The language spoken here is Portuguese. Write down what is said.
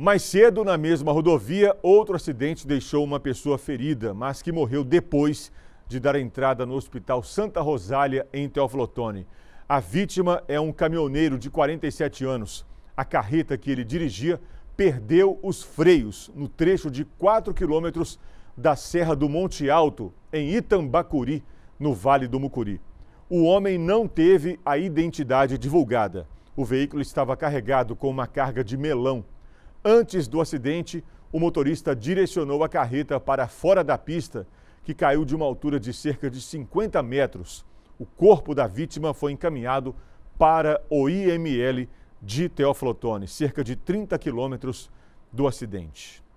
Mais cedo, na mesma rodovia, outro acidente deixou uma pessoa ferida, mas que morreu depois de dar entrada no Hospital Santa Rosália, em Teoflotone. A vítima é um caminhoneiro de 47 anos. A carreta que ele dirigia perdeu os freios no trecho de 4 quilômetros da Serra do Monte Alto, em Itambacuri, no Vale do Mucuri. O homem não teve a identidade divulgada. O veículo estava carregado com uma carga de melão Antes do acidente, o motorista direcionou a carreta para fora da pista, que caiu de uma altura de cerca de 50 metros. O corpo da vítima foi encaminhado para o IML de Teoflotone, cerca de 30 quilômetros do acidente.